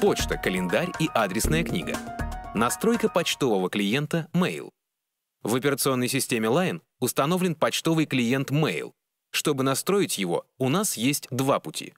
Почта, календарь и адресная книга. Настройка почтового клиента Mail. В операционной системе Line установлен почтовый клиент Mail. Чтобы настроить его, у нас есть два пути.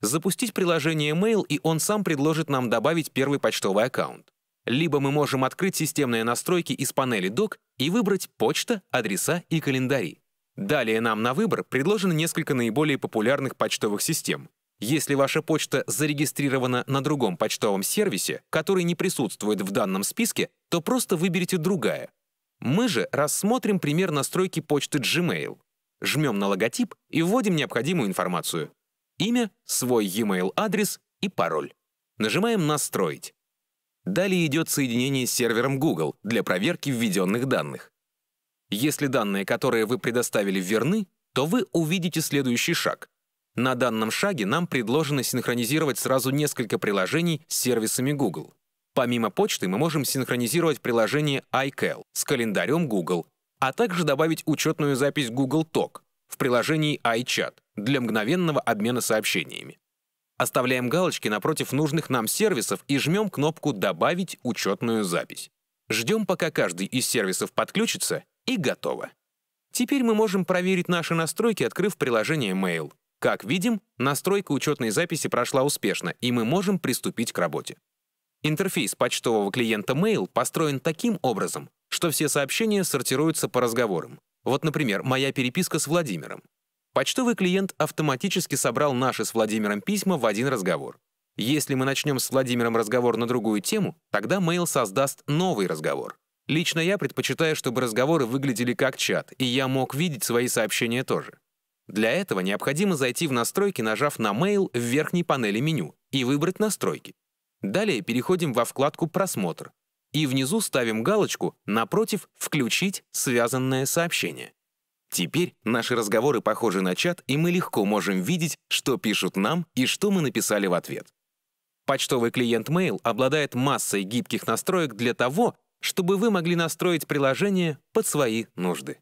Запустить приложение Mail, и он сам предложит нам добавить первый почтовый аккаунт. Либо мы можем открыть системные настройки из панели Doc и выбрать «Почта», «Адреса» и «Календари». Далее нам на выбор предложено несколько наиболее популярных почтовых систем, если ваша почта зарегистрирована на другом почтовом сервисе, который не присутствует в данном списке, то просто выберите «Другая». Мы же рассмотрим пример настройки почты Gmail. Жмем на логотип и вводим необходимую информацию. Имя, свой e-mail адрес и пароль. Нажимаем «Настроить». Далее идет соединение с сервером Google для проверки введенных данных. Если данные, которые вы предоставили, верны, то вы увидите следующий шаг на данном шаге нам предложено синхронизировать сразу несколько приложений с сервисами Google. Помимо почты мы можем синхронизировать приложение iCal с календарем Google, а также добавить учетную запись Google Talk в приложении iChat для мгновенного обмена сообщениями. Оставляем галочки напротив нужных нам сервисов и жмем кнопку «Добавить учетную запись». Ждем, пока каждый из сервисов подключится, и готово. Теперь мы можем проверить наши настройки, открыв приложение Mail. Как видим, настройка учетной записи прошла успешно, и мы можем приступить к работе. Интерфейс почтового клиента Mail построен таким образом, что все сообщения сортируются по разговорам. Вот, например, моя переписка с Владимиром. Почтовый клиент автоматически собрал наши с Владимиром письма в один разговор. Если мы начнем с Владимиром разговор на другую тему, тогда Mail создаст новый разговор. Лично я предпочитаю, чтобы разговоры выглядели как чат, и я мог видеть свои сообщения тоже. Для этого необходимо зайти в настройки, нажав на Mail в верхней панели меню и выбрать настройки. Далее переходим во вкладку «Просмотр» и внизу ставим галочку напротив «Включить связанное сообщение». Теперь наши разговоры похожи на чат, и мы легко можем видеть, что пишут нам и что мы написали в ответ. Почтовый клиент Mail обладает массой гибких настроек для того, чтобы вы могли настроить приложение под свои нужды.